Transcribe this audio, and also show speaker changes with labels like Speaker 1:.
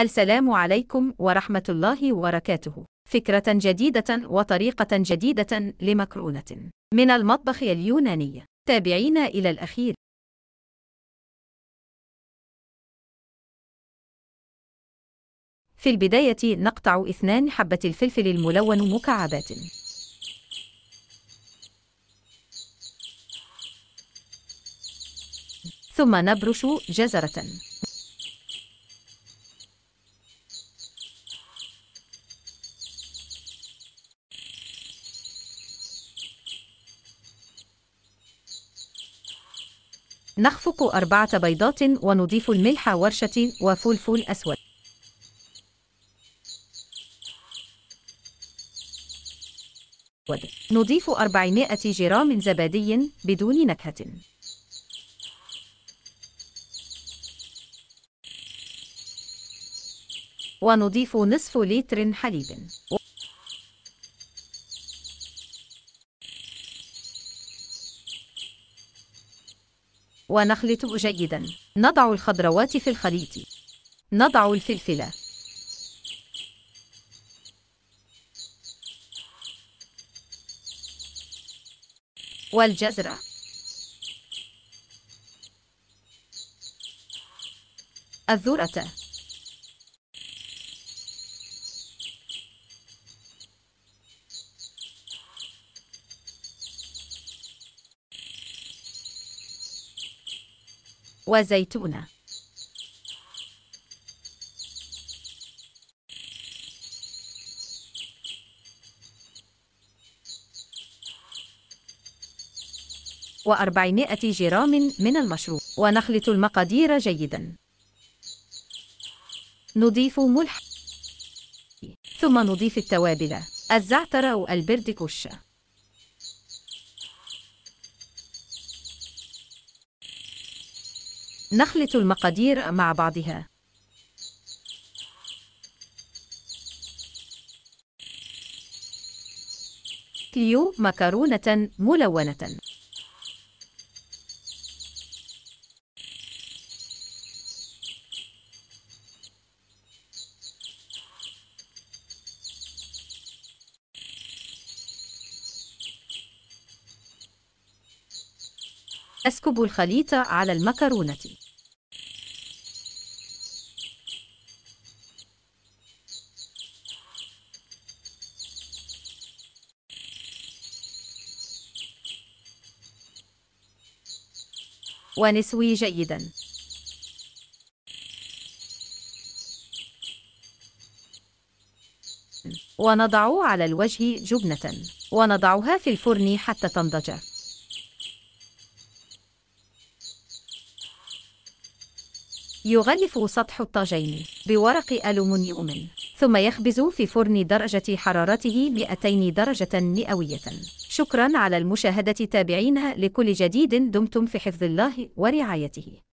Speaker 1: السلام عليكم ورحمة الله وبركاته. فكرة جديدة وطريقة جديدة لمكرونة من المطبخ اليوناني. تابعينا إلى الأخير. في البداية نقطع اثنان حبة الفلفل الملون مكعبات. ثم نبرش جزرة. نخفق أربعة بيضات ونضيف الملح ورشة وفلفل أسود نضيف 400 جرام زبادي بدون نكهة ونضيف نصف لتر حليب ونخلط جيدا نضع الخضروات في الخليط نضع الفلفل والجزرة الذرة وزيتونة وأربعمائة جرام من المشروب ونخلط المقادير جيدا نضيف ملح ثم نضيف التوابل الزعتر أو البردكوش نخلط المقادير مع بعضها كليو مكرونة ملونة أسكب الخليط على المكرونة ونسوي جيداً ونضع على الوجه جبنة ونضعها في الفرن حتى تنضج يغلف سطح الطاجين بورق ألومنيوم ثم يخبز في فرن درجة حرارته 200 درجة مئوية شكرا على المشاهدة تابعينا لكل جديد دمتم في حفظ الله ورعايته